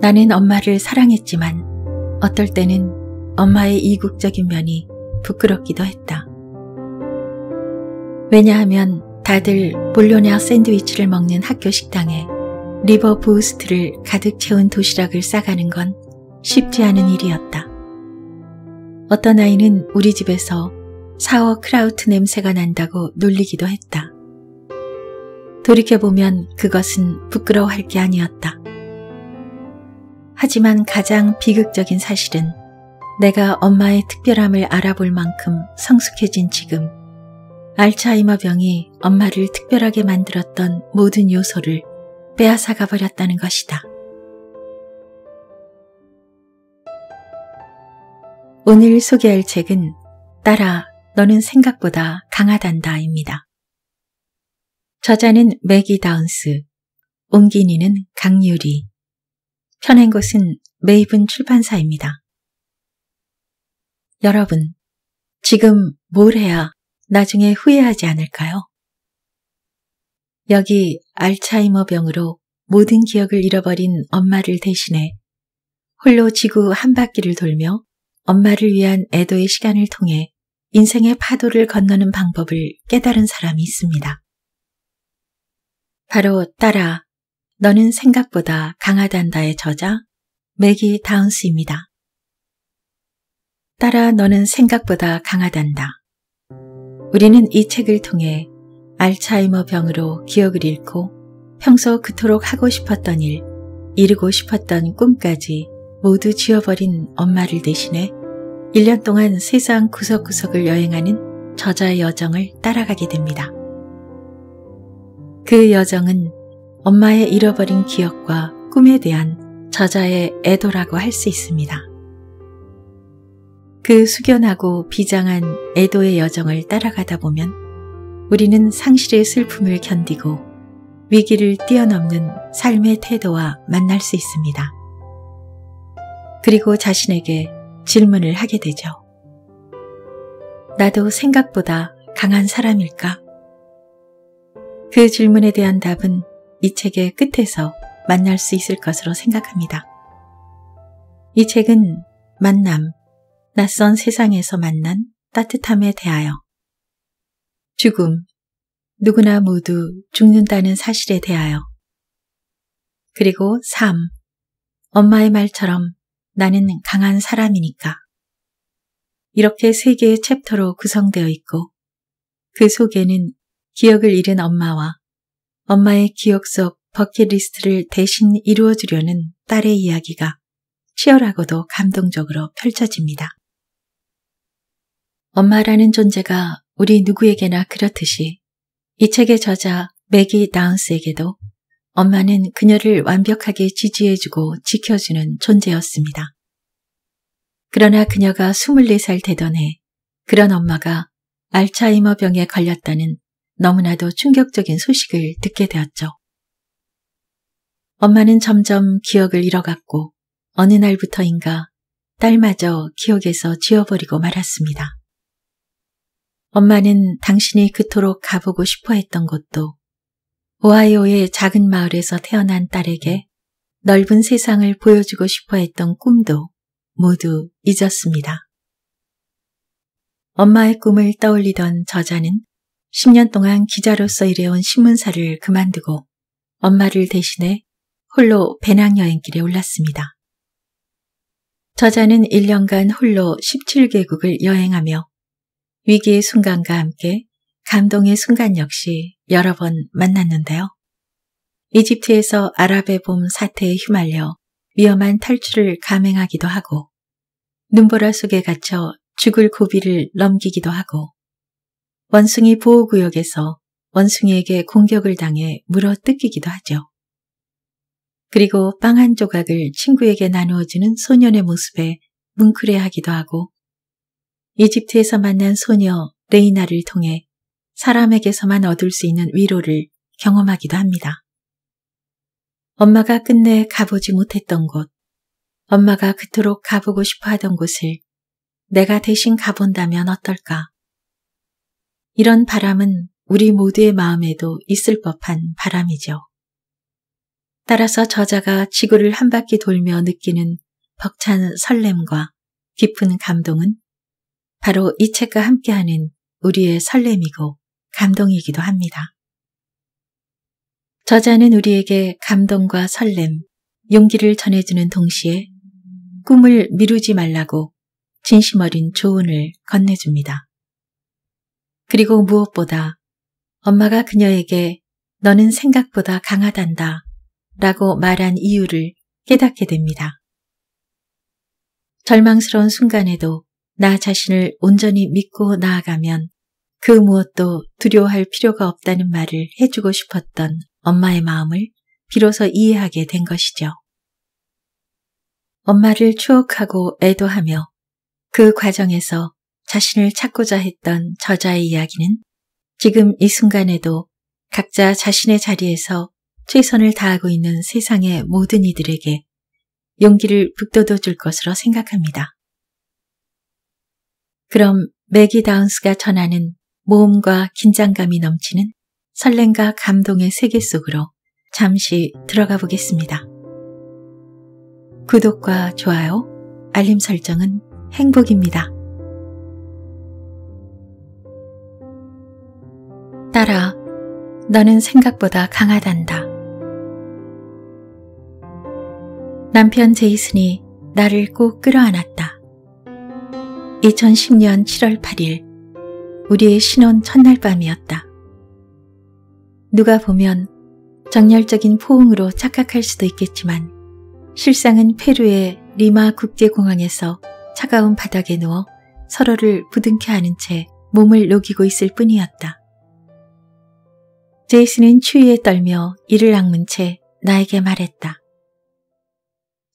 나는 엄마를 사랑했지만 어떨 때는 엄마의 이국적인 면이 부끄럽기도 했다. 왜냐하면 다들 볼로냐 샌드위치를 먹는 학교 식당에 리버 부스트를 가득 채운 도시락을 싸가는 건 쉽지 않은 일이었다. 어떤 아이는 우리 집에서 사워 크라우트 냄새가 난다고 놀리기도 했다. 돌이켜보면 그것은 부끄러워할 게 아니었다. 하지만 가장 비극적인 사실은 내가 엄마의 특별함을 알아볼 만큼 성숙해진 지금 알츠하이머 병이 엄마를 특별하게 만들었던 모든 요소를 빼앗아 가버렸다는 것이다. 오늘 소개할 책은 따라 너는 생각보다 강하단다입니다. 저자는 맥이 다운스, 옹기니는 강유리, 펴낸 곳은 메이븐 출판사입니다. 여러분, 지금 뭘 해야 나중에 후회하지 않을까요? 여기 알츠하이머 병으로 모든 기억을 잃어버린 엄마를 대신해 홀로 지구 한 바퀴를 돌며 엄마를 위한 애도의 시간을 통해 인생의 파도를 건너는 방법을 깨달은 사람이 있습니다. 바로 따라 너는 생각보다 강하단다의 저자 맥기 다운스입니다. 따라 너는 생각보다 강하단다. 우리는 이 책을 통해 알츠하이머 병으로 기억을 잃고 평소 그토록 하고 싶었던 일, 이루고 싶었던 꿈까지 모두 지워버린 엄마를 대신해 1년 동안 세상 구석구석을 여행하는 저자의 여정을 따라가게 됩니다. 그 여정은 엄마의 잃어버린 기억과 꿈에 대한 저자의 애도라고 할 수 있습니다. 그 숙연하고 비장한 애도의 여정을 따라가다 보면 우리는 상실의 슬픔을 견디고 위기를 뛰어넘는 삶의 태도와 만날 수 있습니다. 그리고 자신에게 질문을 하게 되죠. 나도 생각보다 강한 사람일까? 그 질문에 대한 답은 이 책의 끝에서 만날 수 있을 것으로 생각합니다. 이 책은 만남, 낯선 세상에서 만난 따뜻함에 대하여 죽음, 누구나 모두 죽는다는 사실에 대하여 그리고 삶, 엄마의 말처럼 나는 강한 사람이니까 이렇게 세 개의 챕터로 구성되어 있고 그 속에는 기억을 잃은 엄마와 엄마의 기억 속 버킷리스트를 대신 이루어주려는 딸의 이야기가 치열하고도 감동적으로 펼쳐집니다. 엄마라는 존재가 우리 누구에게나 그렇듯이 이 책의 저자 맥이 다운스에게도 엄마는 그녀를 완벽하게 지지해주고 지켜주는 존재였습니다. 그러나 그녀가 24살 되던 해 그런 엄마가 알츠하이머 병에 걸렸다는 너무나도 충격적인 소식을 듣게 되었죠. 엄마는 점점 기억을 잃어갔고 어느 날부터인가 딸마저 기억에서 지워버리고 말았습니다. 엄마는 당신이 그토록 가보고 싶어 했던 곳도 오하이오의 작은 마을에서 태어난 딸에게 넓은 세상을 보여주고 싶어 했던 꿈도 모두 잊었습니다. 엄마의 꿈을 떠올리던 저자는 10년 동안 기자로서 일해온 신문사를 그만두고 엄마를 대신해 홀로 배낭여행길에 올랐습니다. 저자는 1년간 홀로 17개국을 여행하며 위기의 순간과 함께 감동의 순간 역시 여러 번 만났는데요. 이집트에서 아랍의 봄 사태에 휘말려 위험한 탈출을 감행하기도 하고 눈보라 속에 갇혀 죽을 고비를 넘기기도 하고 원숭이 보호구역에서 원숭이에게 공격을 당해 물어 뜯기기도 하죠. 그리고 빵 한 조각을 친구에게 나누어주는 소년의 모습에 뭉클해하기도 하고 이집트에서 만난 소녀 레이나를 통해 사람에게서만 얻을 수 있는 위로를 경험하기도 합니다. 엄마가 끝내 가보지 못했던 곳, 엄마가 그토록 가보고 싶어 하던 곳을 내가 대신 가본다면 어떨까? 이런 바람은 우리 모두의 마음에도 있을 법한 바람이죠. 따라서 저자가 지구를 한 바퀴 돌며 느끼는 벅찬 설렘과 깊은 감동은 바로 이 책과 함께하는 우리의 설렘이고 감동이기도 합니다. 저자는 우리에게 감동과 설렘, 용기를 전해주는 동시에 꿈을 미루지 말라고 진심 어린 조언을 건네줍니다. 그리고 무엇보다 엄마가 그녀에게 너는 생각보다 강하단다 라고 말한 이유를 깨닫게 됩니다. 절망스러운 순간에도 나 자신을 온전히 믿고 나아가면 그 무엇도 두려워할 필요가 없다는 말을 해주고 싶었던 엄마의 마음을 비로소 이해하게 된 것이죠. 엄마를 추억하고 애도하며 그 과정에서 자신을 찾고자 했던 저자의 이야기는 지금 이 순간에도 각자 자신의 자리에서 최선을 다하고 있는 세상의 모든 이들에게 용기를 북돋워 줄 것으로 생각합니다. 그럼 맥기 다운스가 전하는 모험과 긴장감이 넘치는 설렘과 감동의 세계 속으로 잠시 들어가 보겠습니다. 구독과 좋아요, 알림 설정은 행복입니다. 딸아, 너는 생각보다 강하단다. 남편 제이슨이 나를 꼭 끌어안았다. 2010년 7월 8일, 우리의 신혼 첫날 밤이었다. 누가 보면 정열적인 포옹으로 착각할 수도 있겠지만 실상은 페루의 리마 국제공항에서 차가운 바닥에 누워 서로를 부둥켜 안은 채 몸을 녹이고 있을 뿐이었다. 제이슨은 추위에 떨며 이를 악문 채 나에게 말했다.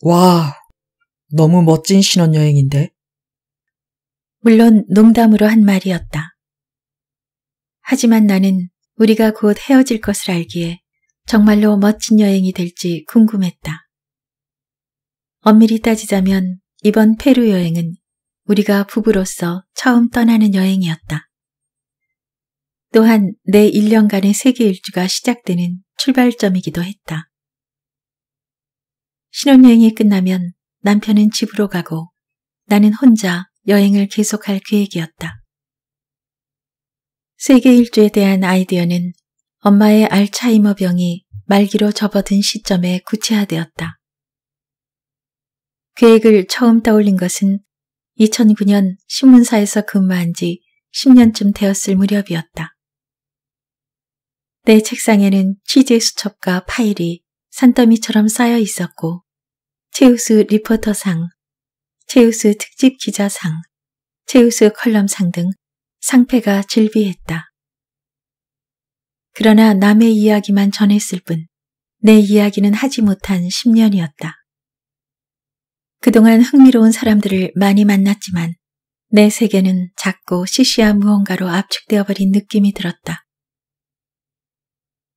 와, 너무 멋진 신혼여행인데? 물론 농담으로 한 말이었다. 하지만 나는 우리가 곧 헤어질 것을 알기에 정말로 멋진 여행이 될지 궁금했다. 엄밀히 따지자면 이번 페루 여행은 우리가 부부로서 처음 떠나는 여행이었다. 또한 내 1년간의 세계 일주가 시작되는 출발점이기도 했다. 신혼여행이 끝나면 남편은 집으로 가고 나는 혼자 여행을 계속할 계획이었다. 세계 일주에 대한 아이디어는 엄마의 알차이머 병이 말기로 접어든 시점에 구체화되었다. 계획을 처음 떠올린 것은 2009년 신문사에서 근무한 지 10년쯤 되었을 무렵이었다. 내 책상에는 취재 수첩과 파일이 산더미처럼 쌓여 있었고 체우스 리포터상, 체우스 특집 기자상, 체우스 컬럼상 등 상패가 질비했다. 그러나 남의 이야기만 전했을 뿐 내 이야기는 하지 못한 10년이었다. 그동안 흥미로운 사람들을 많이 만났지만 내 세계는 작고 시시한 무언가로 압축되어버린 느낌이 들었다.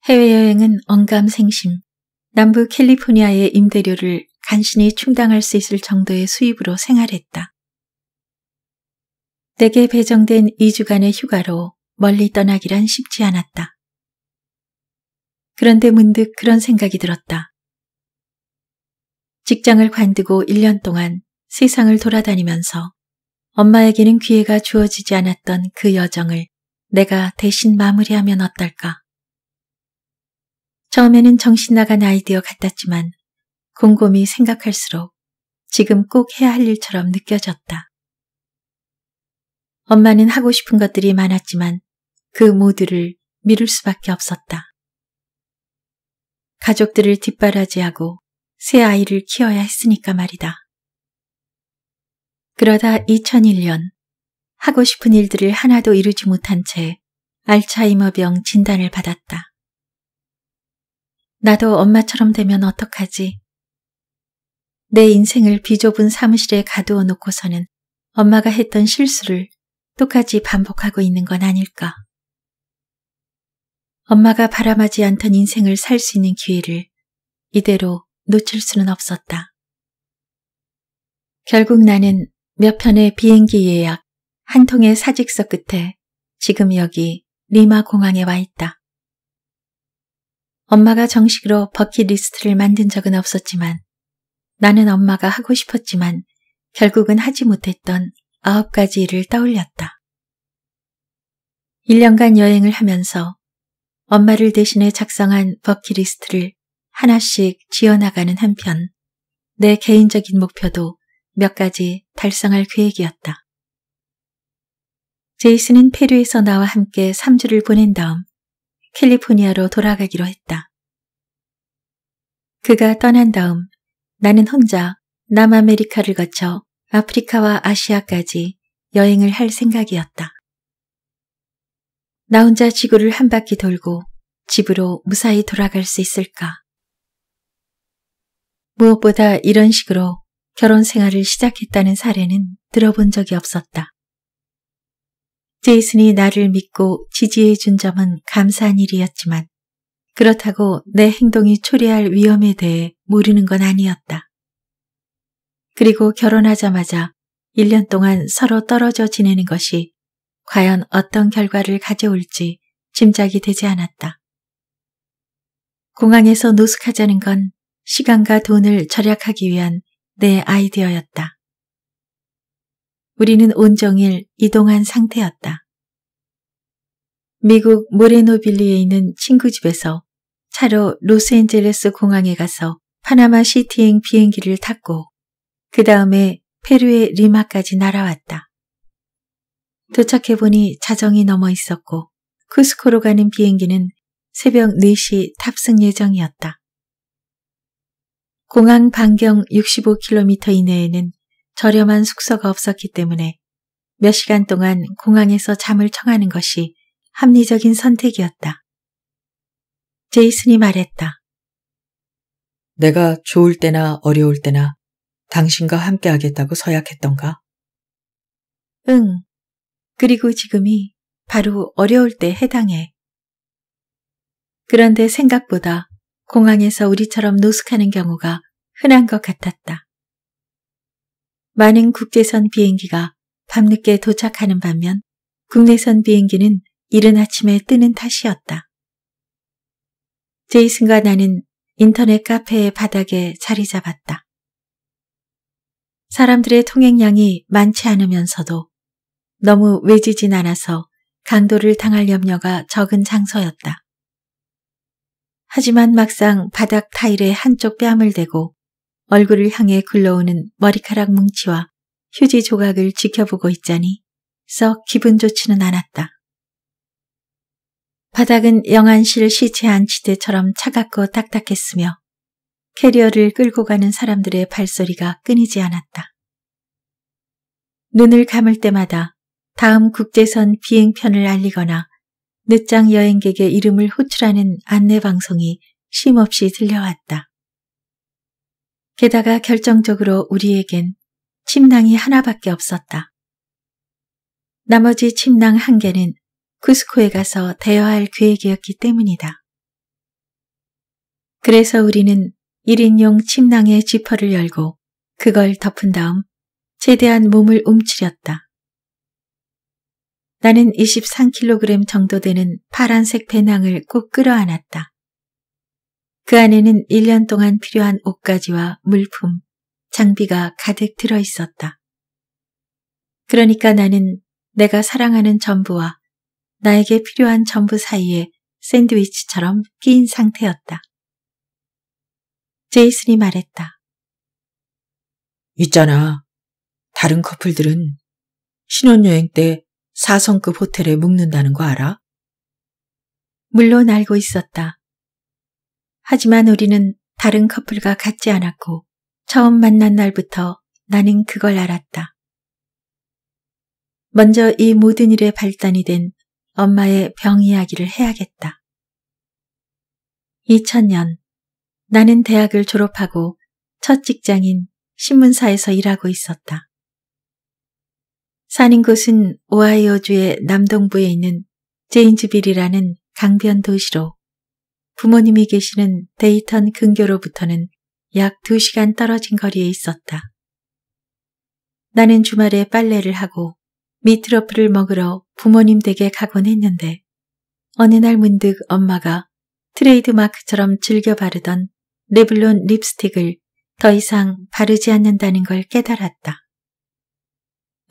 해외여행은 언감생심, 남부 캘리포니아의 임대료를 간신히 충당할 수 있을 정도의 수입으로 생활했다. 내게 배정된 2주간의 휴가로 멀리 떠나기란 쉽지 않았다. 그런데 문득 그런 생각이 들었다. 직장을 관두고 1년 동안 세상을 돌아다니면서 엄마에게는 기회가 주어지지 않았던 그 여정을 내가 대신 마무리하면 어떨까? 처음에는 정신나간 아이디어 같았지만 곰곰이 생각할수록 지금 꼭 해야 할 일처럼 느껴졌다. 엄마는 하고 싶은 것들이 많았지만 그 모두를 미룰 수밖에 없었다. 가족들을 뒷바라지하고 새 아이를 키워야 했으니까 말이다. 그러다 2001년 하고 싶은 일들을 하나도 이루지 못한 채 알츠하이머병 진단을 받았다. 나도 엄마처럼 되면 어떡하지? 내 인생을 비좁은 사무실에 가두어 놓고서는 엄마가 했던 실수를 똑같이 반복하고 있는 건 아닐까. 엄마가 바람하지 않던 인생을 살 수 있는 기회를 이대로 놓칠 수는 없었다. 결국 나는 몇 편의 비행기 예약, 한 통의 사직서 끝에 지금 여기 리마 공항에 와 있다. 엄마가 정식으로 버킷리스트를 만든 적은 없었지만 나는 엄마가 하고 싶었지만 결국은 하지 못했던 아홉 가지 일을 떠올렸다. 1년간 여행을 하면서 엄마를 대신해 작성한 버킷리스트를 하나씩 지어나가는 한편 내 개인적인 목표도 몇 가지 달성할 계획이었다. 제이슨은 페루에서 나와 함께 3주를 보낸 다음 캘리포니아로 돌아가기로 했다. 그가 떠난 다음 나는 혼자 남아메리카를 거쳐 아프리카와 아시아까지 여행을 할 생각이었다. 나 혼자 지구를 한 바퀴 돌고 집으로 무사히 돌아갈 수 있을까? 무엇보다 이런 식으로 결혼 생활을 시작했다는 사례는 들어본 적이 없었다. 제이슨이 나를 믿고 지지해 준 점은 감사한 일이었지만 그렇다고 내 행동이 초래할 위험에 대해 모르는 건 아니었다. 그리고 결혼하자마자 1년 동안 서로 떨어져 지내는 것이 과연 어떤 결과를 가져올지 짐작이 되지 않았다. 공항에서 노숙하자는 건 시간과 돈을 절약하기 위한 내 아이디어였다. 우리는 온종일 이동한 상태였다. 미국 모레노빌리에 있는 친구 집에서 차로 로스앤젤레스 공항에 가서 파나마 시티행 비행기를 탔고 그 다음에 페루의 리마까지 날아왔다. 도착해보니 자정이 넘어 있었고 쿠스코로 가는 비행기는 새벽 4시 탑승 예정이었다. 공항 반경 65km 이내에는 저렴한 숙소가 없었기 때문에 몇 시간 동안 공항에서 잠을 청하는 것이 합리적인 선택이었다. 제이슨이 말했다. 내가 좋을 때나 어려울 때나 당신과 함께 하겠다고 서약했던가? 응. 그리고 지금이 바로 어려울 때 해당해. 그런데 생각보다 공항에서 우리처럼 노숙하는 경우가 흔한 것 같았다. 많은 국제선 비행기가 밤늦게 도착하는 반면 국내선 비행기는 이른 아침에 뜨는 탓이었다. 제이슨과 나는 인터넷 카페의 바닥에 자리 잡았다. 사람들의 통행량이 많지 않으면서도 너무 외지진 않아서 강도를 당할 염려가 적은 장소였다. 하지만 막상 바닥 타일의 한쪽 뺨을 대고 얼굴을 향해 굴러오는 머리카락 뭉치와 휴지 조각을 지켜보고 있자니 썩 기분 좋지는 않았다. 바닥은 영안실를 시체한 지대처럼 차갑고 딱딱했으며 캐리어를 끌고 가는 사람들의 발소리가 끊이지 않았다. 눈을 감을 때마다 다음 국제선 비행편을 알리거나 늦장 여행객의 이름을 호출하는 안내방송이 쉼없이 들려왔다. 게다가 결정적으로 우리에겐 침낭이 하나밖에 없었다. 나머지 침낭 한 개는 쿠스코에 가서 대여할 계획이었기 때문이다. 그래서 우리는 1인용 침낭의 지퍼를 열고 그걸 덮은 다음 최대한 몸을 움츠렸다. 나는 23kg 정도 되는 파란색 배낭을 꼭 끌어안았다. 그 안에는 1년 동안 필요한 옷가지와 물품, 장비가 가득 들어 있었다. 그러니까 나는 내가 사랑하는 전부와 나에게 필요한 전부 사이에 샌드위치처럼 끼인 상태였다. 제이슨이 말했다. 있잖아. 다른 커플들은 신혼여행 때사성급 호텔에 묵는다는 거 알아? 물론 알고 있었다. 하지만 우리는 다른 커플과 같지 않았고 처음 만난 날부터 나는 그걸 알았다. 먼저 이 모든 일의 발단이 된 엄마의 병 이야기를 해야겠다. 2000년 나는 대학을 졸업하고 첫 직장인 신문사에서 일하고 있었다. 사는 곳은 오하이오주의 남동부에 있는 제인즈빌이라는 강변 도시로 부모님이 계시는 데이턴 근교로부터는 약 2시간 떨어진 거리에 있었다. 나는 주말에 빨래를 하고 미트러프를 먹으러 부모님 댁에 가곤 했는데 어느 날 문득 엄마가 트레이드 마크처럼 즐겨 바르던 레블론 립스틱을 더 이상 바르지 않는다는 걸 깨달았다.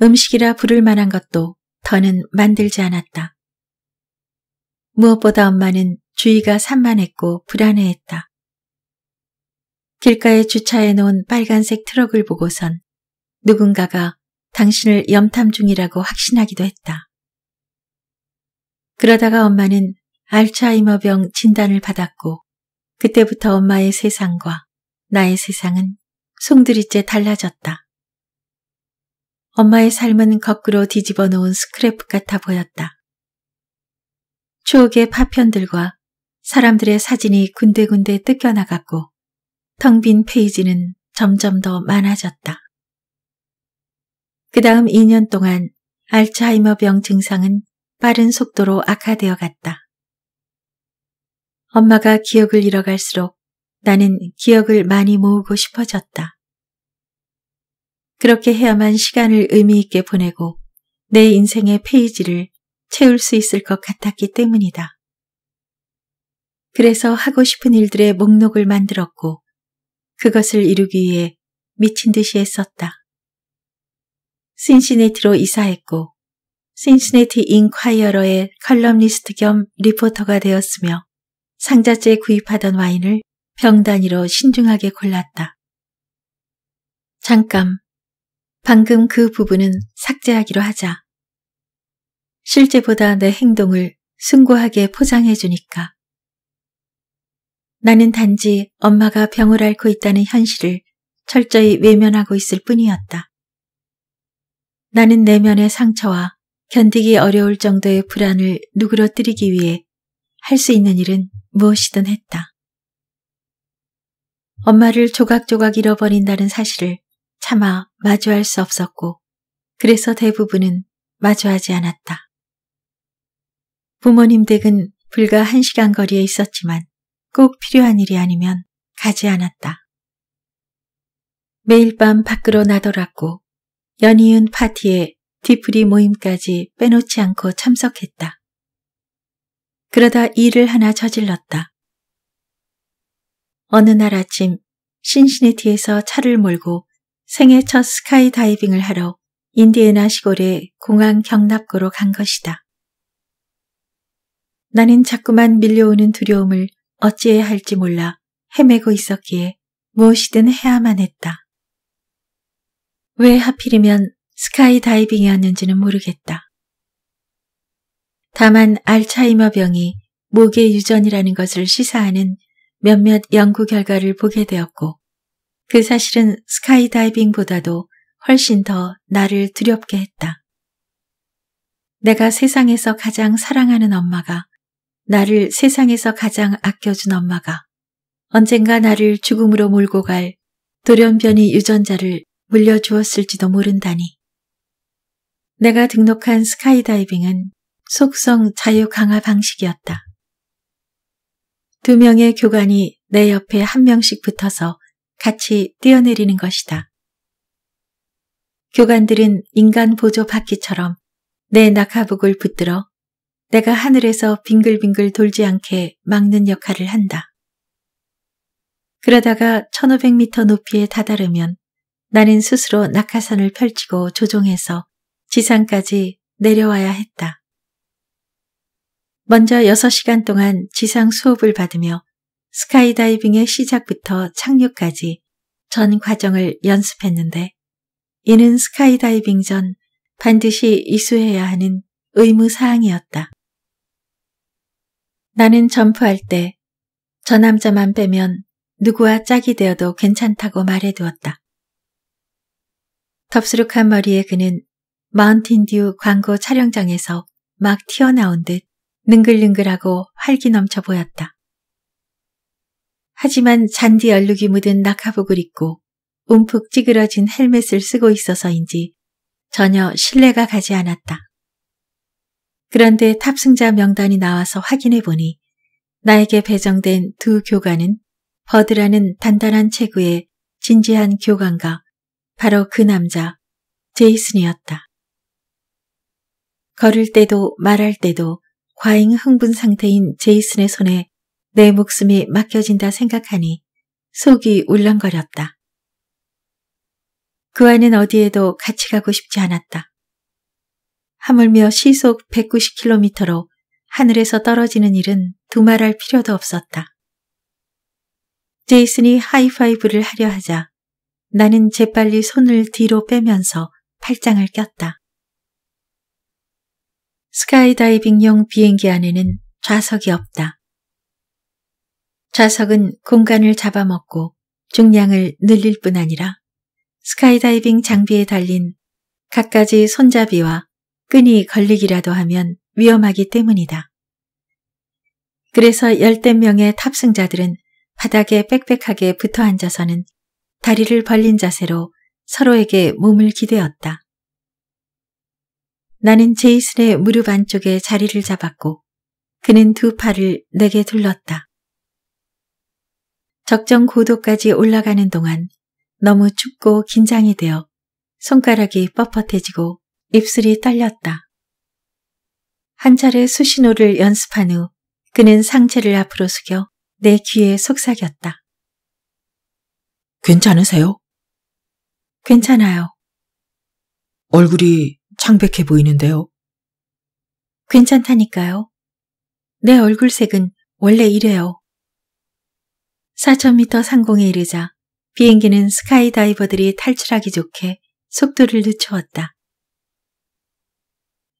음식이라 부를 만한 것도 더는 만들지 않았다. 무엇보다 엄마는 주위가 산만했고 불안해했다. 길가에 주차해 놓은 빨간색 트럭을 보고선 누군가가 당신을 염탐 중이라고 확신하기도 했다. 그러다가 엄마는 알츠하이머병 진단을 받았고 그때부터 엄마의 세상과 나의 세상은 송두리째 달라졌다. 엄마의 삶은 거꾸로 뒤집어 놓은 스크랩프 같아 보였다. 추억의 파편들과 사람들의 사진이 군데군데 뜯겨나갔고 텅 빈 페이지는 점점 더 많아졌다. 그 다음 2년 동안 알츠하이머병 증상은 빠른 속도로 악화되어 갔다. 엄마가 기억을 잃어갈수록 나는 기억을 많이 모으고 싶어졌다. 그렇게 해야만 시간을 의미있게 보내고 내 인생의 페이지를 채울 수 있을 것 같았기 때문이다. 그래서 하고 싶은 일들의 목록을 만들었고 그것을 이루기 위해 미친 듯이 했었다. 신시네티로 이사했고 신시네티 인콰이어러의 컬럼리스트 겸 리포터가 되었으며 상자째 구입하던 와인을 병 단위로 신중하게 골랐다. 잠깐, 방금 그 부분은 삭제하기로 하자. 실제보다 내 행동을 숭고하게 포장해주니까. 나는 단지 엄마가 병을 앓고 있다는 현실을 철저히 외면하고 있을 뿐이었다. 나는 내면의 상처와 견디기 어려울 정도의 불안을 누그러뜨리기 위해 할 수 있는 일은 무엇이든 했다. 엄마를 조각조각 잃어버린다는 사실을 차마 마주할 수 없었고 그래서 대부분은 마주하지 않았다. 부모님 댁은 불과 한 시간 거리에 있었지만 꼭 필요한 일이 아니면 가지 않았다. 매일 밤 밖으로 나돌았고 연이은 파티에 뒤풀이 모임까지 빼놓지 않고 참석했다. 그러다 일을 하나 저질렀다. 어느 날 아침 신시내티에서 차를 몰고 생애 첫 스카이다이빙을 하러 인디애나 시골의 공항 경납고로 간 것이다. 나는 자꾸만 밀려오는 두려움을 어찌해야 할지 몰라 헤매고 있었기에 무엇이든 해야만 했다. 왜 하필이면 스카이 다이빙이었는지는 모르겠다. 다만 알차이머병이 목의 유전이라는 것을 시사하는 몇몇 연구 결과를 보게 되었고 그 사실은 스카이 다이빙보다도 훨씬 더 나를 두렵게 했다. 내가 세상에서 가장 사랑하는 엄마가 나를 세상에서 가장 아껴준 엄마가 언젠가 나를 죽음으로 몰고 갈 돌연변이 유전자를 물려주었을지도 모른다니. 내가 등록한 스카이다이빙은 속성 자유 강화 방식이었다. 두 명의 교관이 내 옆에 한 명씩 붙어서 같이 뛰어내리는 것이다. 교관들은 인간 보조 바퀴처럼 내 낙하복을 붙들어 내가 하늘에서 빙글빙글 돌지 않게 막는 역할을 한다. 그러다가 1500m 높이에 다다르면 나는 스스로 낙하산을 펼치고 조종해서 지상까지 내려와야 했다. 먼저 6시간 동안 지상 수업을 받으며 스카이다이빙의 시작부터 착륙까지 전 과정을 연습했는데 이는 스카이다이빙 전 반드시 이수해야 하는 의무사항이었다. 나는 점프할 때 저 남자만 빼면 누구와 짝이 되어도 괜찮다고 말해두었다. 덥수룩한 머리에 그는 마운틴듀 광고 촬영장에서 막 튀어나온 듯 능글능글하고 활기 넘쳐 보였다. 하지만 잔디 얼룩이 묻은 낙하복을 입고 움푹 찌그러진 헬멧을 쓰고 있어서인지 전혀 신뢰가 가지 않았다. 그런데 탑승자 명단이 나와서 확인해 보니 나에게 배정된 두 교관은 버드라는 단단한 체구의 진지한 교관과 바로 그 남자 제이슨이었다. 걸을 때도 말할 때도 과잉 흥분 상태인 제이슨의 손에 내 목숨이 맡겨진다 생각하니 속이 울렁거렸다. 그와는 어디에도 같이 가고 싶지 않았다. 하물며 시속 190km로 하늘에서 떨어지는 일은 두말할 필요도 없었다. 제이슨이 하이파이브를 하려 하자 나는 재빨리 손을 뒤로 빼면서 팔짱을 꼈다. 스카이다이빙용 비행기 안에는 좌석이 없다. 좌석은 공간을 잡아먹고 중량을 늘릴 뿐 아니라 스카이다이빙 장비에 달린 갖가지 손잡이와 끈이 걸리기라도 하면 위험하기 때문이다. 그래서 열댓 명의 탑승자들은 바닥에 빽빽하게 붙어 앉아서는 다리를 벌린 자세로 서로에게 몸을 기대었다. 나는 제이슨의 무릎 안쪽에 자리를 잡았고 그는 두 팔을 내게 둘렀다. 적정 고도까지 올라가는 동안 너무 춥고 긴장이 되어 손가락이 뻣뻣해지고 입술이 떨렸다. 한 차례 수신호를 연습한 후 그는 상체를 앞으로 숙여 내 귀에 속삭였다. 괜찮으세요? 괜찮아요. 얼굴이 창백해 보이는데요. 괜찮다니까요. 내 얼굴색은 원래 이래요. 4,000m 상공에 이르자 비행기는 스카이다이버들이 탈출하기 좋게 속도를 늦추었다.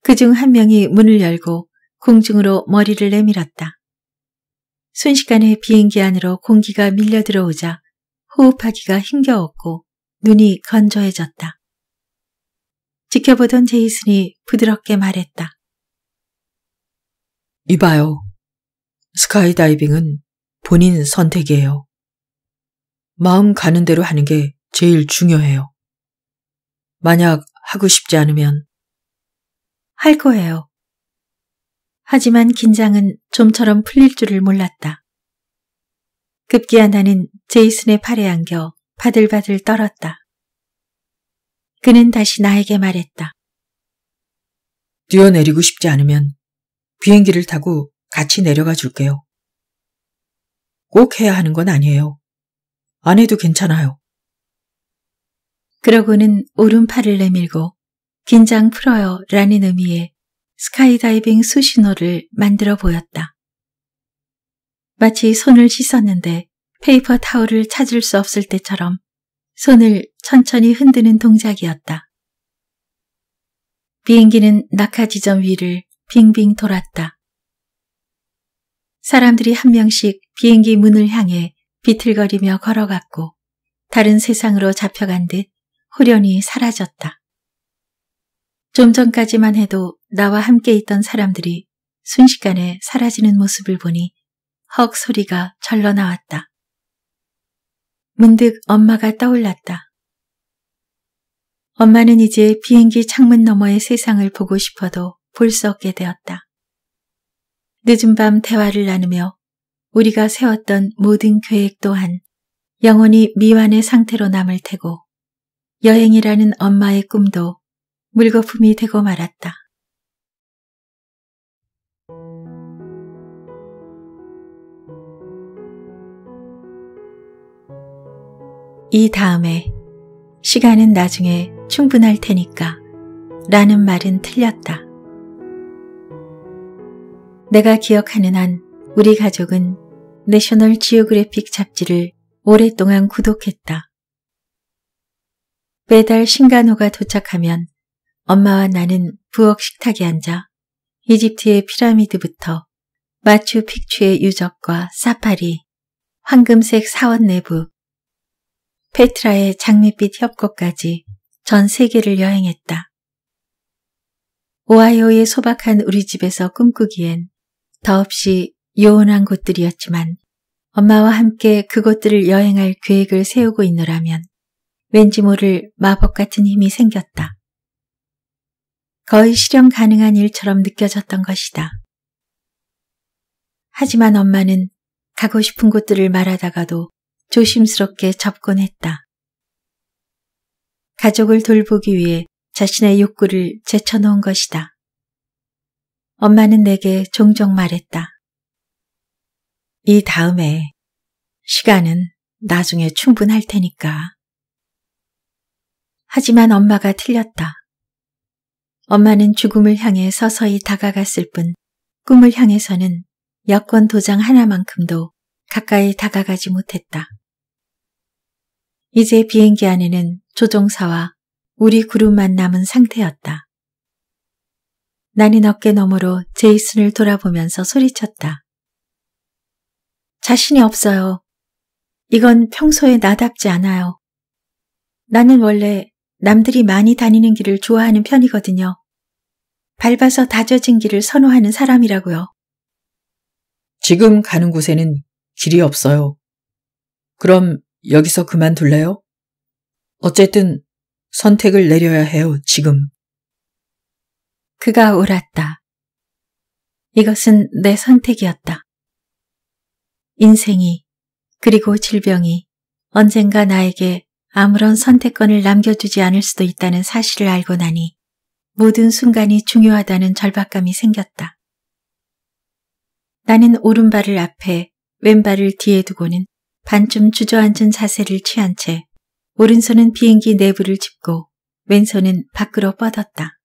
그중한 명이 문을 열고 공중으로 머리를 내밀었다. 순식간에 비행기 안으로 공기가 밀려 들어오자 호흡하기가 힘겨웠고 눈이 건조해졌다. 지켜보던 제이슨이 부드럽게 말했다. 이봐요. 스카이다이빙은 본인 선택이에요. 마음 가는 대로 하는 게 제일 중요해요. 만약 하고 싶지 않으면 할 거예요. 하지만 긴장은 좀처럼 풀릴 줄을 몰랐다. 급기야 나는 제이슨의 팔에 안겨 바들바들 떨었다. 그는 다시 나에게 말했다. 뛰어내리고 싶지 않으면 비행기를 타고 같이 내려가 줄게요. 꼭 해야 하는 건 아니에요. 안 해도 괜찮아요. 그러고는 오른팔을 내밀고 긴장 풀어요 라는 의미의 스카이다이빙 수신호를 만들어 보였다. 마치 손을 씻었는데 페이퍼 타올을 찾을 수 없을 때처럼 손을 천천히 흔드는 동작이었다. 비행기는 낙하 지점 위를 빙빙 돌았다. 사람들이 한 명씩 비행기 문을 향해 비틀거리며 걸어갔고 다른 세상으로 잡혀간 듯후련히 사라졌다. 좀 전까지만 해도 나와 함께 있던 사람들이 순식간에 사라지는 모습을 보니 헉 소리가 절로 나왔다. 문득 엄마가 떠올랐다. 엄마는 이제 비행기 창문 너머의 세상을 보고 싶어도 볼 수 없게 되었다. 늦은 밤 대화를 나누며 우리가 세웠던 모든 계획 또한 영원히 미완의 상태로 남을 테고 여행이라는 엄마의 꿈도 물거품이 되고 말았다. 이 다음에 시간은 나중에 충분할 테니까 라는 말은 틀렸다. 내가 기억하는 한 우리 가족은 내셔널 지오그래픽 잡지를 오랫동안 구독했다. 매달 신간호가 도착하면 엄마와 나는 부엌 식탁에 앉아 이집트의 피라미드부터 마추픽추의 유적과 사파리, 황금색 사원 내부, 페트라의 장밋빛 협곡까지 전 세계를 여행했다. 오하이오의 소박한 우리 집에서 꿈꾸기엔 더없이 요원한 곳들이었지만 엄마와 함께 그곳들을 여행할 계획을 세우고 있노라면 왠지 모를 마법 같은 힘이 생겼다. 거의 실현 가능한 일처럼 느껴졌던 것이다. 하지만 엄마는 가고 싶은 곳들을 말하다가도 조심스럽게 접근했다. 가족을 돌보기 위해 자신의 욕구를 제쳐놓은 것이다. 엄마는 내게 종종 말했다. 이 다음에 시간은 나중에 충분할 테니까. 하지만 엄마가 틀렸다. 엄마는 죽음을 향해 서서히 다가갔을 뿐 꿈을 향해서는 여권 도장 하나만큼도 가까이 다가가지 못했다. 이제 비행기 안에는 조종사와 우리 그룹만 남은 상태였다. 나는 어깨 너머로 제이슨을 돌아보면서 소리쳤다. 자신이 없어요. 이건 평소에 나답지 않아요. 나는 원래 남들이 많이 다니는 길을 좋아하는 편이거든요. 밟아서 다져진 길을 선호하는 사람이라고요. 지금 가는 곳에는 길이 없어요. 그럼 여기서 그만둘래요? 어쨌든 선택을 내려야 해요, 지금. 그가 울었다 이것은 내 선택이었다. 인생이, 그리고 질병이 언젠가 나에게 아무런 선택권을 남겨주지 않을 수도 있다는 사실을 알고 나니 모든 순간이 중요하다는 절박감이 생겼다. 나는 오른발을 앞에 왼발을 뒤에 두고는 반쯤 주저앉은 자세를 취한 채 오른손은 비행기 내부를 짚고 왼손은 밖으로 뻗었다.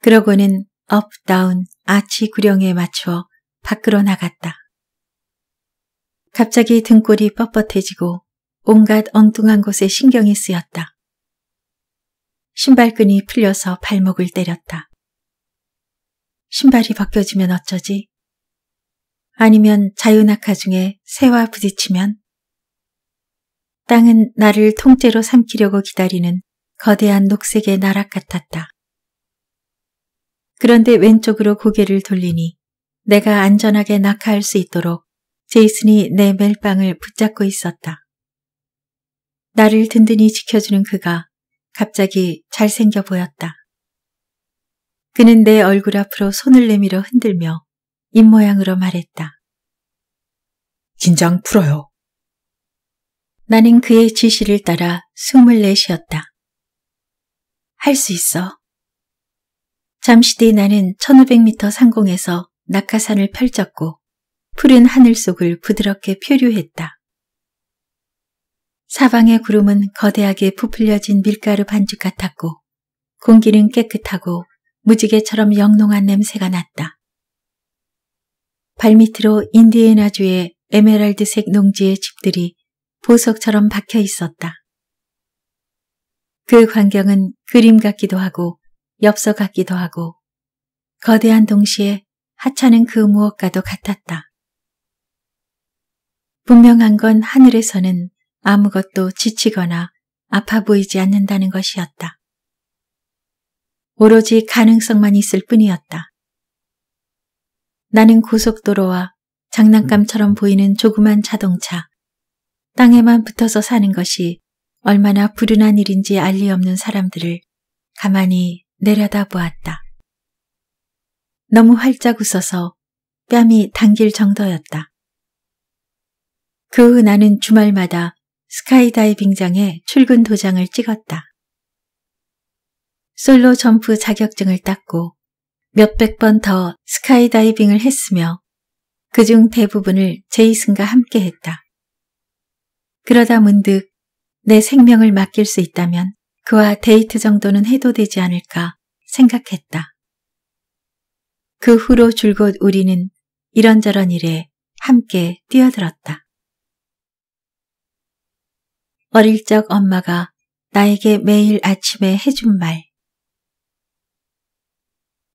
그러고는 업, 다운, 아치 구령에 맞추어 밖으로 나갔다. 갑자기 등골이 뻣뻣해지고 온갖 엉뚱한 곳에 신경이 쓰였다. 신발끈이 풀려서 발목을 때렸다. 신발이 벗겨지면 어쩌지? 아니면 자유낙하 중에 새와 부딪히면? 땅은 나를 통째로 삼키려고 기다리는 거대한 녹색의 나락 같았다. 그런데 왼쪽으로 고개를 돌리니 내가 안전하게 낙하할 수 있도록 제이슨이 내 멜빵을 붙잡고 있었다. 나를 든든히 지켜주는 그가 갑자기 잘생겨 보였다. 그는 내 얼굴 앞으로 손을 내밀어 흔들며 입모양으로 말했다. 긴장 풀어요. 나는 그의 지시를 따라 숨을 내쉬었다. 할 수 있어. 잠시 뒤 나는 1500m 상공에서 낙하산을 펼쳤고 푸른 하늘 속을 부드럽게 표류했다. 사방의 구름은 거대하게 부풀려진 밀가루 반죽 같았고 공기는 깨끗하고 무지개처럼 영롱한 냄새가 났다. 발밑으로 인디애나주의 에메랄드색 농지의 집들이 보석처럼 박혀 있었다. 그 광경은 그림 같기도 하고 엽서 같기도 하고 거대한 동시에 하찮은 그 무엇과도 같았다. 분명한 건 하늘에서는 아무것도 지치거나 아파 보이지 않는다는 것이었다. 오로지 가능성만 있을 뿐이었다. 나는 고속도로와 장난감처럼 보이는 조그만 자동차, 땅에만 붙어서 사는 것이 얼마나 불운한 일인지 알리 없는 사람들을 가만히 내려다보았다. 너무 활짝 웃어서 뺨이 당길 정도였다. 그 후 나는 주말마다 스카이다이빙장에 출근 도장을 찍었다. 솔로 점프 자격증을 땄고 몇백 번 더 스카이다이빙을 했으며 그중 대부분을 제이슨과 함께 했다. 그러다 문득 내 생명을 맡길 수 있다면 그와 데이트 정도는 해도 되지 않을까 생각했다. 그 후로 줄곧 우리는 이런저런 일에 함께 뛰어들었다. 어릴 적 엄마가 나에게 매일 아침에 해준 말.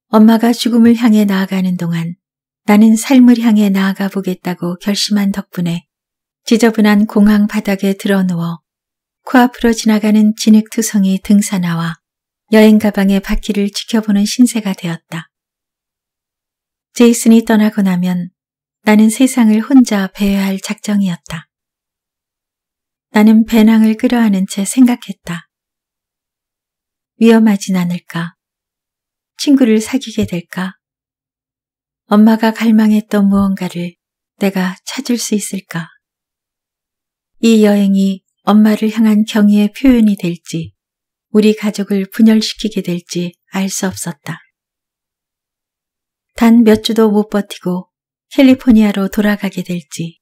엄마가 죽음을 향해 나아가는 동안 나는 삶을 향해 나아가 보겠다고 결심한 덕분에 지저분한 공항 바닥에 드러누워 코앞으로 지나가는 진흙투성이 등산화와 여행 가방의 바퀴를 지켜보는 신세가 되었다. 제이슨이 떠나고 나면 나는 세상을 혼자 배회할 작정이었다. 나는 배낭을 끌어안은 채 생각했다. 위험하진 않을까? 친구를 사귀게 될까? 엄마가 갈망했던 무언가를 내가 찾을 수 있을까? 이 여행이 엄마를 향한 경의의 표현이 될지, 우리 가족을 분열시키게 될지 알 수 없었다. 단 몇 주도 못 버티고 캘리포니아로 돌아가게 될지,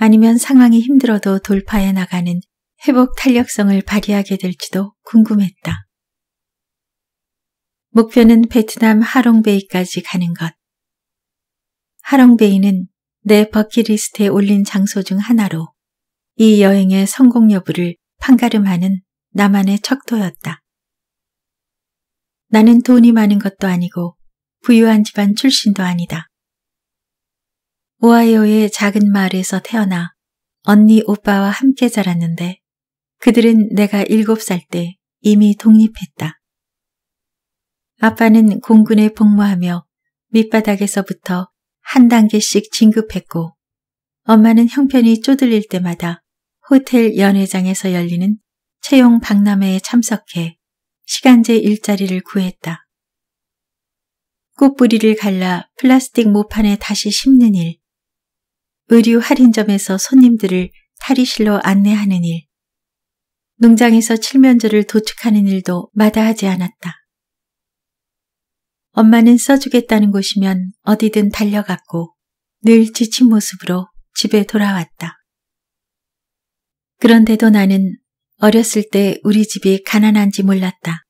아니면 상황이 힘들어도 돌파해 나가는 회복 탄력성을 발휘하게 될지도 궁금했다. 목표는 베트남 하롱베이까지 가는 것. 하롱베이는 내 버킷리스트에 올린 장소 중 하나로 이 여행의 성공 여부를 판가름하는 나만의 척도였다. 나는 돈이 많은 것도 아니고 부유한 집안 출신도 아니다. 오하이오의 작은 마을에서 태어나 언니 오빠와 함께 자랐는데 그들은 내가 7살 때 이미 독립했다. 아빠는 공군에 복무하며 밑바닥에서부터 한 단계씩 진급했고 엄마는 형편이 쪼들릴 때마다 호텔 연회장에서 열리는 채용 박람회에 참석해 시간제 일자리를 구했다. 꽃뿌리를 갈라 플라스틱 모판에 다시 심는 일, 의류 할인점에서 손님들을 탈의실로 안내하는 일, 농장에서 칠면조를 도축하는 일도 마다하지 않았다. 엄마는 써주겠다는 곳이면 어디든 달려갔고 늘 지친 모습으로 집에 돌아왔다. 그런데도 나는 어렸을 때 우리 집이 가난한지 몰랐다.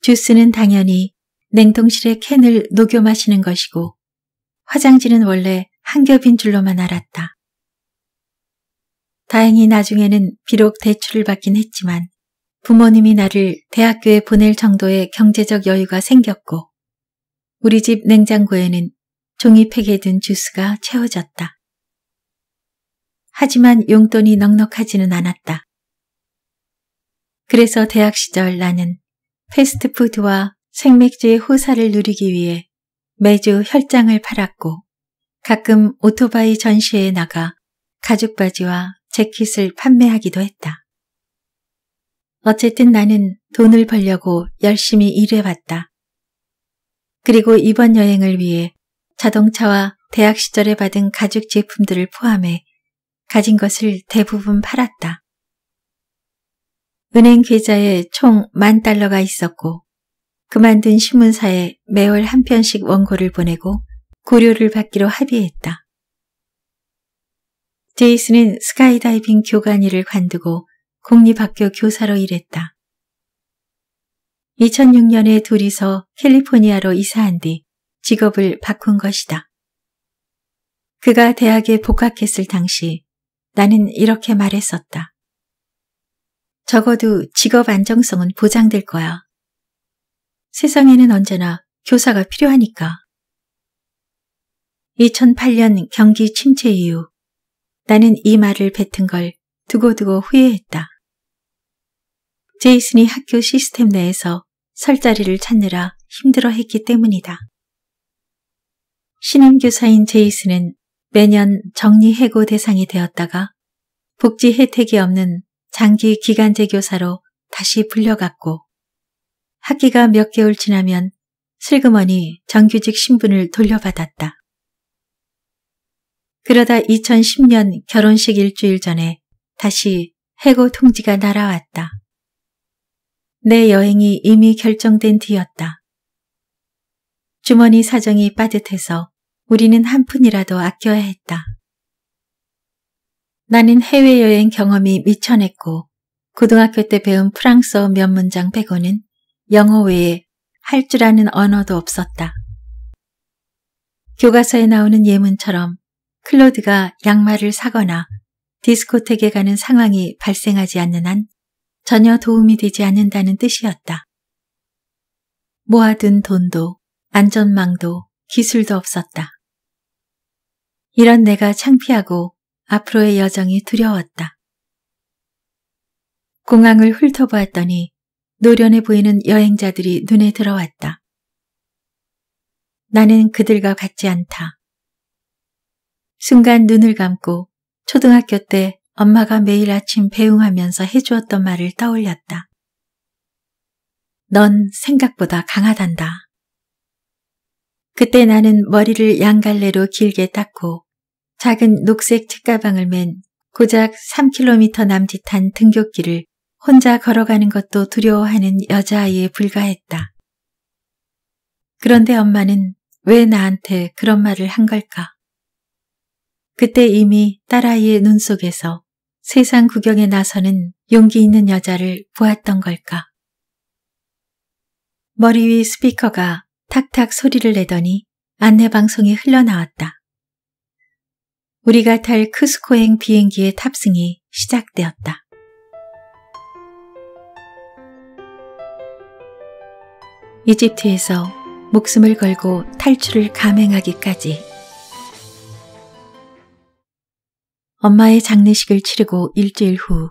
주스는 당연히 냉동실에 캔을 녹여 마시는 것이고 화장지는 원래 한 겹인 줄로만 알았다. 다행히 나중에는 비록 대출을 받긴 했지만 부모님이 나를 대학교에 보낼 정도의 경제적 여유가 생겼고 우리 집 냉장고에는 종이팩에 든 주스가 채워졌다. 하지만 용돈이 넉넉하지는 않았다. 그래서 대학 시절 나는 패스트푸드와 생맥주의 호사를 누리기 위해 매주 혈장을 팔았고 가끔 오토바이 전시회에 나가 가죽 바지와 재킷을 판매하기도 했다. 어쨌든 나는 돈을 벌려고 열심히 일해봤다. 그리고 이번 여행을 위해 자동차와 대학 시절에 받은 가죽 제품들을 포함해 가진 것을 대부분 팔았다. 은행 계좌에 총 만 달러가 있었고 그만둔 신문사에 매월 한 편씩 원고를 보내고 고려를 받기로 합의했다. 제이슨은 스카이다이빙 교관 일을 관두고 공립학교 교사로 일했다. 2006년에 둘이서 캘리포니아로 이사한 뒤 직업을 바꾼 것이다. 그가 대학에 복학했을 당시 나는 이렇게 말했었다. 적어도 직업 안정성은 보장될 거야. 세상에는 언제나 교사가 필요하니까. 2008년 경기 침체 이후 나는 이 말을 뱉은 걸 두고두고 후회했다. 제이슨이 학교 시스템 내에서 설 자리를 찾느라 힘들어 했기 때문이다. 신임교사인 제이슨은 매년 정리해고 대상이 되었다가 복지 혜택이 없는 장기 기간제 교사로 다시 불려갔고 학기가 몇 개월 지나면 슬그머니 정규직 신분을 돌려받았다. 그러다 2010년 결혼식 일주일 전에 다시 해고 통지가 날아왔다. 내 여행이 이미 결정된 뒤였다. 주머니 사정이 빠듯해서 우리는 한 푼이라도 아껴야 했다. 나는 해외여행 경험이 미천했고 고등학교 때 배운 프랑스어 몇 문장 빼고는 영어 외에 할 줄 아는 언어도 없었다. 교과서에 나오는 예문처럼 클로드가 양말을 사거나 디스코텍에 가는 상황이 발생하지 않는 한 전혀 도움이 되지 않는다는 뜻이었다. 모아둔 돈도 안전망도 기술도 없었다. 이런 내가 창피하고 앞으로의 여정이 두려웠다. 공항을 훑어보았더니 노련해 보이는 여행자들이 눈에 들어왔다. 나는 그들과 같지 않다. 순간 눈을 감고 초등학교 때 엄마가 매일 아침 배웅하면서 해주었던 말을 떠올렸다. 넌 생각보다 강하단다. 그때 나는 머리를 양갈래로 길게 닦고 작은 녹색 책가방을 맨 고작 3km 남짓한 등굣길을 혼자 걸어가는 것도 두려워하는 여자아이에 불과했다. 그런데 엄마는 왜 나한테 그런 말을 한 걸까? 그때 이미 딸아이의 눈 속에서 세상 구경에 나서는 용기 있는 여자를 보았던 걸까. 머리 위 스피커가 탁탁 소리를 내더니 안내방송이 흘러나왔다. 우리가 탈 크스코행 비행기의 탑승이 시작되었다. 이집트에서 목숨을 걸고 탈출을 감행하기까지 엄마의 장례식을 치르고 일주일 후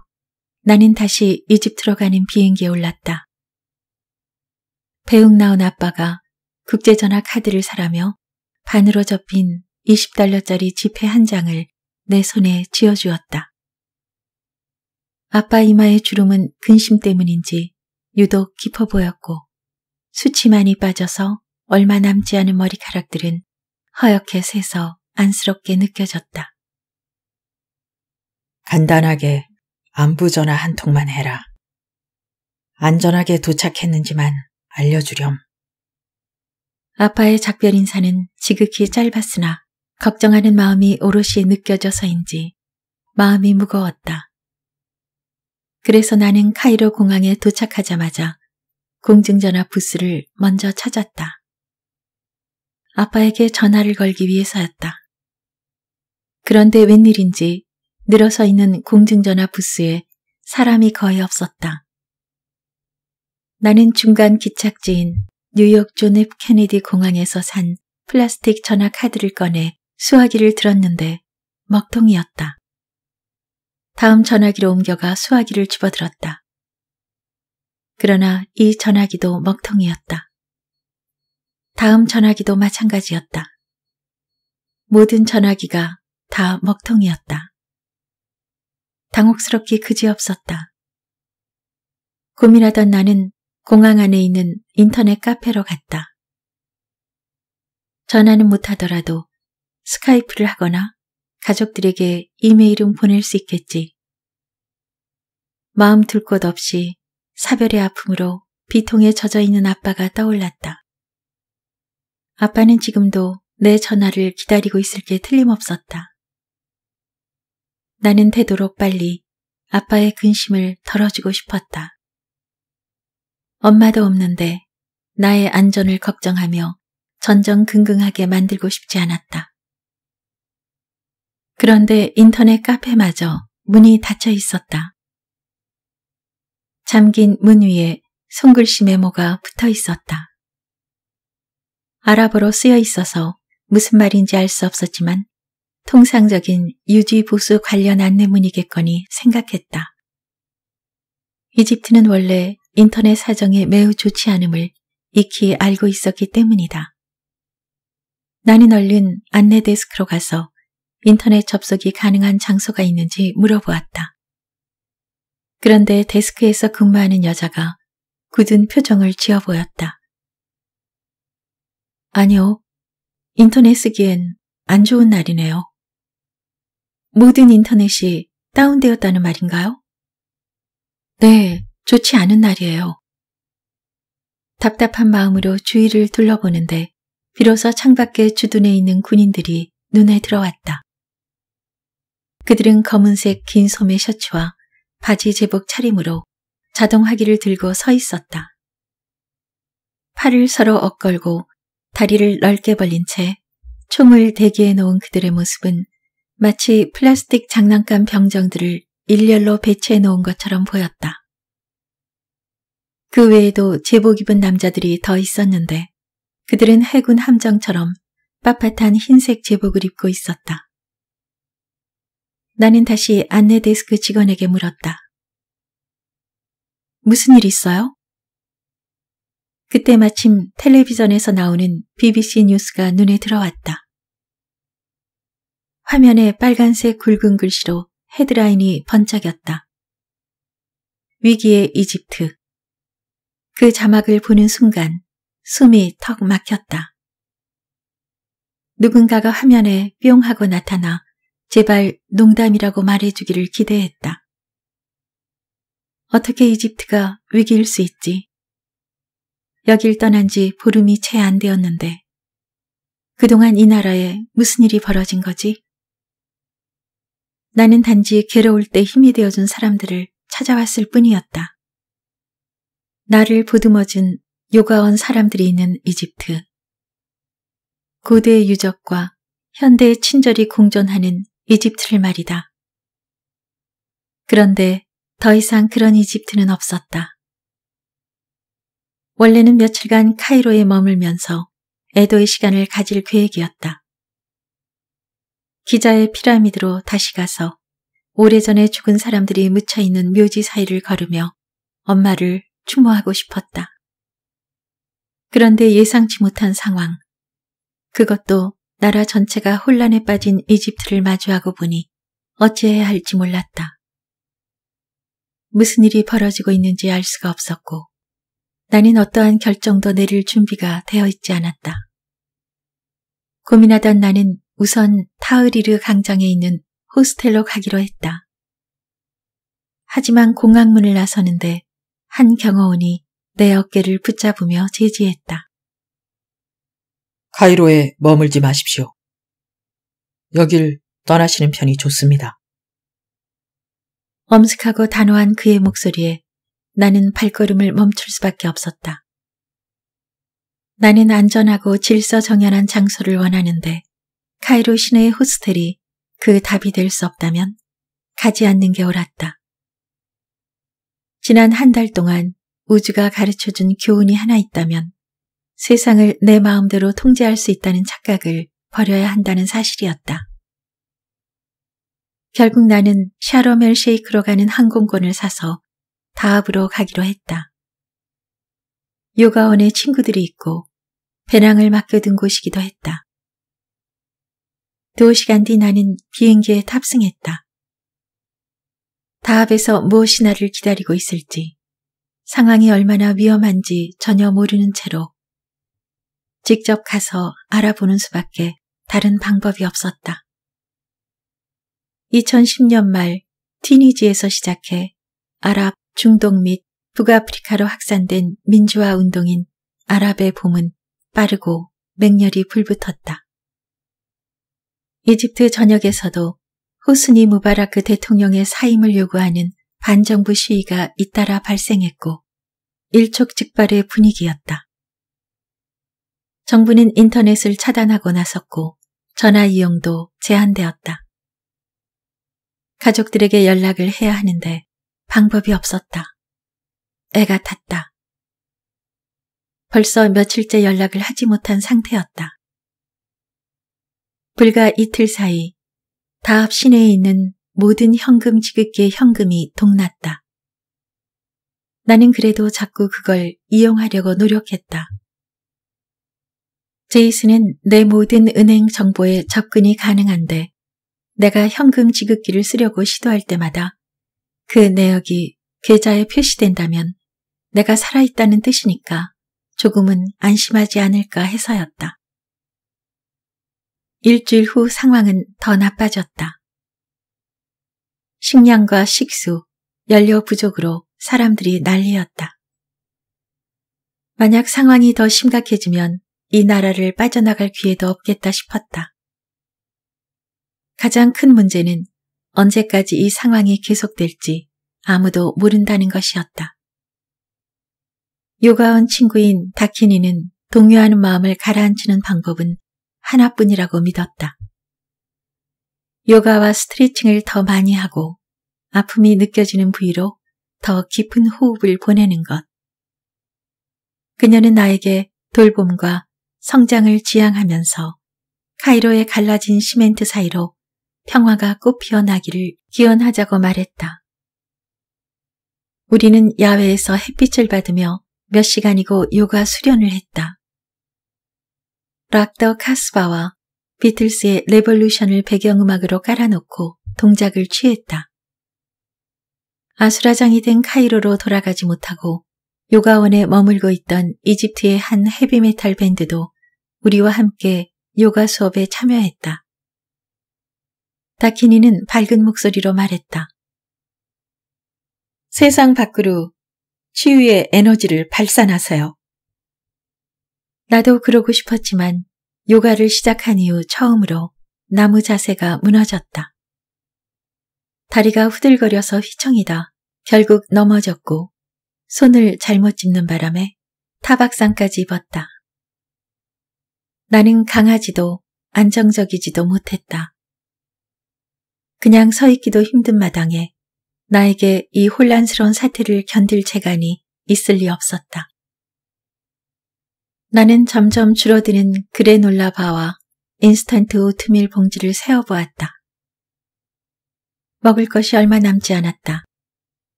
나는 다시 이집트로 가는 비행기에 올랐다. 배웅 나온 아빠가 국제전화 카드를 사라며 반으로 접힌 20달러짜리 지폐 한 장을 내 손에 쥐어주었다. 아빠 이마의 주름은 근심 때문인지 유독 깊어 보였고 수치 많이 빠져서 얼마 남지 않은 머리카락들은 허옇게 새서 안쓰럽게 느껴졌다. 간단하게 안부 전화 한 통만 해라. 안전하게 도착했는지만 알려주렴. 아빠의 작별 인사는 지극히 짧았으나 걱정하는 마음이 오롯이 느껴져서인지 마음이 무거웠다. 그래서 나는 카이로 공항에 도착하자마자 공중전화 부스를 먼저 찾았다. 아빠에게 전화를 걸기 위해서였다. 그런데 웬일인지 늘어서 있는 공중전화 부스에 사람이 거의 없었다. 나는 중간 기착지인 뉴욕 존앱 케네디 공항에서 산 플라스틱 전화 카드를 꺼내 수화기를 들었는데 먹통이었다. 다음 전화기로 옮겨가 수화기를 집어들었다. 그러나 이 전화기도 먹통이었다. 다음 전화기도 마찬가지였다. 모든 전화기가 다 먹통이었다. 당혹스럽기 그지없었다. 고민하던 나는 공항 안에 있는 인터넷 카페로 갔다. 전화는 못하더라도 스카이프를 하거나 가족들에게 이메일은 보낼 수 있겠지. 마음 둘 곳 없이 사별의 아픔으로 비통에 젖어 있는 아빠가 떠올랐다. 아빠는 지금도 내 전화를 기다리고 있을 게 틀림없었다. 나는 되도록 빨리 아빠의 근심을 덜어주고 싶었다. 엄마도 없는데 나의 안전을 걱정하며 전전긍긍하게 만들고 싶지 않았다. 그런데 인터넷 카페마저 문이 닫혀 있었다. 잠긴 문 위에 손글씨 메모가 붙어 있었다. 아랍어로 쓰여 있어서 무슨 말인지 알 수 없었지만 통상적인 유지보수 관련 안내문이겠거니 생각했다. 이집트는 원래 인터넷 사정이 매우 좋지 않음을 익히 알고 있었기 때문이다. 나는 얼른 안내 데스크로 가서 인터넷 접속이 가능한 장소가 있는지 물어보았다. 그런데 데스크에서 근무하는 여자가 굳은 표정을 지어 보였다. 아니요. 인터넷 쓰기엔 안 좋은 날이네요. 모든 인터넷이 다운되었다는 말인가요? 네, 좋지 않은 날이에요. 답답한 마음으로 주위를 둘러보는데 비로소 창밖에 주둔해 있는 군인들이 눈에 들어왔다. 그들은 검은색 긴 소매 셔츠와 바지 제복 차림으로 자동화기를 들고 서 있었다. 팔을 서로 엇걸고 다리를 넓게 벌린 채 총을 대기해 놓은 그들의 모습은 마치 플라스틱 장난감 병정들을 일렬로 배치해 놓은 것처럼 보였다. 그 외에도 제복 입은 남자들이 더 있었는데 그들은 해군 함정처럼 빳빳한 흰색 제복을 입고 있었다. 나는 다시 안내 데스크 직원에게 물었다. 무슨 일 있어요? 그때 마침 텔레비전에서 나오는 BBC 뉴스가 눈에 들어왔다. 화면에 빨간색 굵은 글씨로 헤드라인이 번쩍였다. 위기의 이집트. 그 자막을 보는 순간 숨이 턱 막혔다. 누군가가 화면에 뿅 하고 나타나 제발 농담이라고 말해주기를 기대했다. 어떻게 이집트가 위기일 수 있지? 여길 떠난 지 보름이 채 안 되었는데 그동안 이 나라에 무슨 일이 벌어진 거지? 나는 단지 괴로울 때 힘이 되어준 사람들을 찾아왔을 뿐이었다. 나를 보듬어준 요가원 사람들이 있는 이집트. 고대의 유적과 현대의 친절이 공존하는 이집트를 말이다. 그런데 더 이상 그런 이집트는 없었다. 원래는 며칠간 카이로에 머물면서 애도의 시간을 가질 계획이었다. 기자의 피라미드로 다시 가서 오래전에 죽은 사람들이 묻혀있는 묘지 사이를 걸으며 엄마를 추모하고 싶었다. 그런데 예상치 못한 상황. 그것도 나라 전체가 혼란에 빠진 이집트를 마주하고 보니 어찌해야 할지 몰랐다. 무슨 일이 벌어지고 있는지 알 수가 없었고 나는 어떠한 결정도 내릴 준비가 되어 있지 않았다. 고민하던 나는 우선 카흐리르 강장에 있는 호스텔로 가기로 했다. 하지만 공항문을 나서는데 한 경호원이 내 어깨를 붙잡으며 제지했다. 카이로에 머물지 마십시오. 여길 떠나시는 편이 좋습니다. 엄숙하고 단호한 그의 목소리에 나는 발걸음을 멈출 수밖에 없었다. 나는 안전하고 질서정연한 장소를 원하는데 카이로 시내의 호스텔이 그 답이 될 수 없다면 가지 않는 게 옳았다. 지난 한 달 동안 우주가 가르쳐준 교훈이 하나 있다면 세상을 내 마음대로 통제할 수 있다는 착각을 버려야 한다는 사실이었다. 결국 나는 샤로멜 쉐이크로 가는 항공권을 사서 다합으로 가기로 했다. 요가원에 친구들이 있고 배낭을 맡겨둔 곳이기도 했다. 두 시간 뒤 나는 비행기에 탑승했다. 다합에서 무엇이 나를 기다리고 있을지, 상황이 얼마나 위험한지 전혀 모르는 채로 직접 가서 알아보는 수밖에 다른 방법이 없었다. 2010년 말 티니지에서 시작해 아랍, 중동 및 북아프리카로 확산된 민주화 운동인 아랍의 봄은 빠르고 맹렬히 불붙었다. 이집트 전역에서도 후스니 무바라크 대통령의 사임을 요구하는 반정부 시위가 잇따라 발생했고 일촉즉발의 분위기였다. 정부는 인터넷을 차단하고 나섰고 전화 이용도 제한되었다. 가족들에게 연락을 해야 하는데 방법이 없었다. 애가 탔다. 벌써 며칠째 연락을 하지 못한 상태였다. 불과 이틀 사이 다합 시내에 있는 모든 현금 지급기의 현금이 동났다. 나는 그래도 자꾸 그걸 이용하려고 노력했다. 제이슨은 내 모든 은행 정보에 접근이 가능한데 내가 현금 지급기를 쓰려고 시도할 때마다 그 내역이 계좌에 표시된다면 내가 살아있다는 뜻이니까 조금은 안심하지 않을까 해서였다. 일주일 후 상황은 더 나빠졌다. 식량과 식수, 연료 부족으로 사람들이 난리였다. 만약 상황이 더 심각해지면 이 나라를 빠져나갈 기회도 없겠다 싶었다. 가장 큰 문제는 언제까지 이 상황이 계속될지 아무도 모른다는 것이었다. 요가원 친구인 다키니는 동요하는 마음을 가라앉히는 방법은 하나뿐이라고 믿었다. 요가와 스트레칭을 더 많이 하고 아픔이 느껴지는 부위로 더 깊은 호흡을 보내는 것. 그녀는 나에게 돌봄과 성장을 지향하면서 카이로의 갈라진 시멘트 사이로 평화가 꽃피어나기를 기원하자고 말했다. 우리는 야외에서 햇빛을 받으며 몇 시간이고 요가 수련을 했다. 락더 카스바와 비틀스의 레볼루션을 배경음악으로 깔아놓고 동작을 취했다. 아수라장이 된 카이로로 돌아가지 못하고 요가원에 머물고 있던 이집트의 한 헤비메탈 밴드도 우리와 함께 요가 수업에 참여했다. 다키니는 밝은 목소리로 말했다. 세상 밖으로 치유의 에너지를 발산하세요. 나도 그러고 싶었지만 요가를 시작한 이후 처음으로 나무 자세가 무너졌다. 다리가 후들거려서 휘청이다 결국 넘어졌고 손을 잘못 짚는 바람에 타박상까지 입었다. 나는 강하지도 안정적이지도 못했다. 그냥 서 있기도 힘든 마당에 나에게 이 혼란스러운 사태를 견딜 재간이 있을 리 없었다. 나는 점점 줄어드는 그레놀라 바와 인스턴트 오트밀 봉지를 세어보았다. 먹을 것이 얼마 남지 않았다.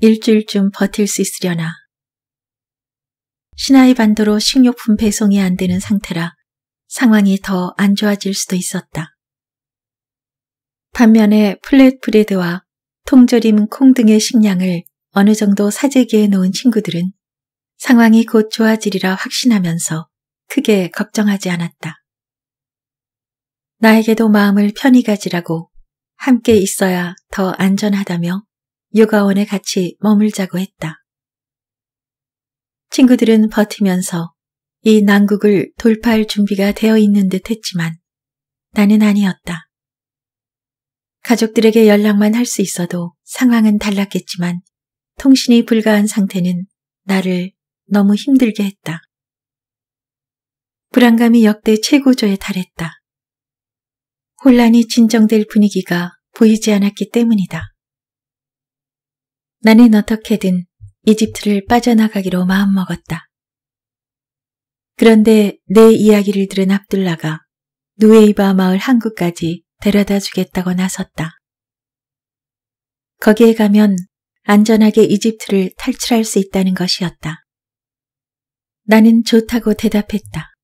일주일쯤 버틸 수 있으려나. 시나이 반도로 식료품 배송이 안 되는 상태라 상황이 더 안 좋아질 수도 있었다. 반면에 플랫 브레드와 통조림 콩 등의 식량을 어느 정도 사재기에 놓은 친구들은 상황이 곧 좋아지리라 확신하면서 크게 걱정하지 않았다. 나에게도 마음을 편히 가지라고 함께 있어야 더 안전하다며 요가원에 같이 머물자고 했다. 친구들은 버티면서 이 난국을 돌파할 준비가 되어 있는 듯 했지만 나는 아니었다. 가족들에게 연락만 할 수 있어도 상황은 달랐겠지만 통신이 불가한 상태는 나를 너무 힘들게 했다. 불안감이 역대 최고조에 달했다. 혼란이 진정될 분위기가 보이지 않았기 때문이다. 나는 어떻게든 이집트를 빠져나가기로 마음먹었다. 그런데 내 이야기를 들은 압둘라가 누에이바 마을 항구까지 데려다 주겠다고 나섰다. 거기에 가면 안전하게 이집트를 탈출할 수 있다는 것이었다. 나는 좋다고 대답했다.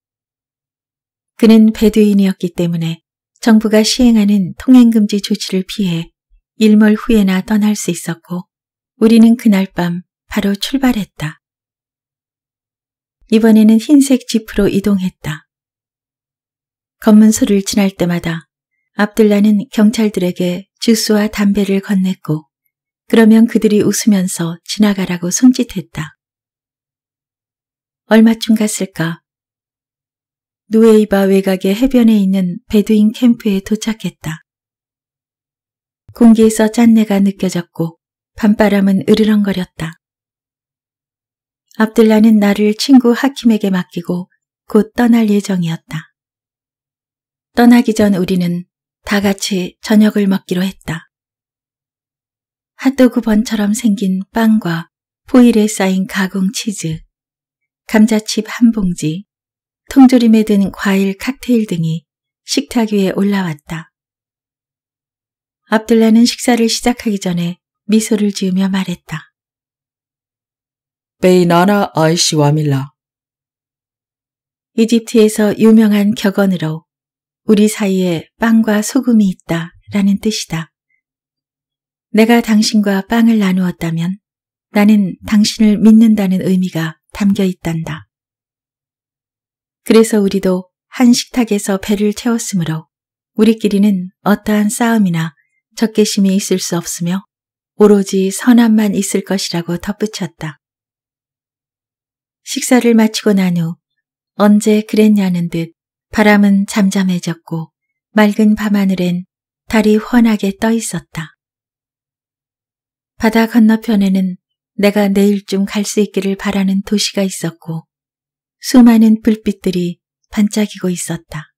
그는 배두인이었기 때문에 정부가 시행하는 통행금지 조치를 피해 일몰 후에나 떠날 수 있었고 우리는 그날 밤 바로 출발했다. 이번에는 흰색 지프로 이동했다. 검문소를 지날 때마다 압둘라는 경찰들에게 주스와 담배를 건넸고 그러면 그들이 웃으면서 지나가라고 손짓했다. 얼마쯤 갔을까? 누에이바 외곽의 해변에 있는 베두인 캠프에 도착했다. 공기에서 짠내가 느껴졌고 밤바람은 으르렁거렸다. 압들라는 나를 친구 하킴에게 맡기고 곧 떠날 예정이었다. 떠나기 전 우리는 다 같이 저녁을 먹기로 했다. 핫도그 번처럼 생긴 빵과 포일에 쌓인 가공 치즈, 감자칩 한 봉지, 통조림에 든 과일 칵테일 등이 식탁 위에 올라왔다. 압둘라는 식사를 시작하기 전에 미소를 지으며 말했다. 베이나나 아이시 와밀라. 이집트에서 유명한 격언으로 우리 사이에 빵과 소금이 있다 라는 뜻이다. 내가 당신과 빵을 나누었다면 나는 당신을 믿는다는 의미가 담겨 있단다. 그래서 우리도 한 식탁에서 배를 채웠으므로 우리끼리는 어떠한 싸움이나 적개심이 있을 수 없으며 오로지 선함만 있을 것이라고 덧붙였다. 식사를 마치고 난 후 언제 그랬냐는 듯 바람은 잠잠해졌고 맑은 밤하늘엔 달이 환하게 떠 있었다. 바다 건너편에는 내가 내일쯤 갈 수 있기를 바라는 도시가 있었고 수많은 불빛들이 반짝이고 있었다.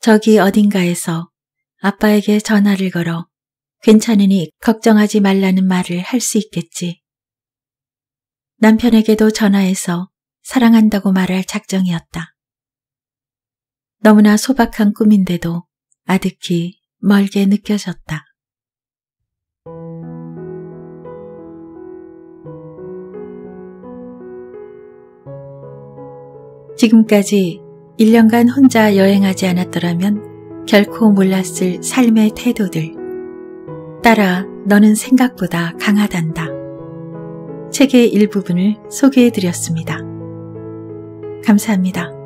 저기 어딘가에서 아빠에게 전화를 걸어 괜찮으니 걱정하지 말라는 말을 할 수 있겠지. 남편에게도 전화해서 사랑한다고 말할 작정이었다. 너무나 소박한 꿈인데도 아득히 멀게 느껴졌다. 지금까지 1년간 혼자 여행하지 않았더라면 결코 몰랐을 삶의 태도들. 따라 너는 생각보다 강하단다. 책의 일부분을 소개해 드렸습니다. 감사합니다.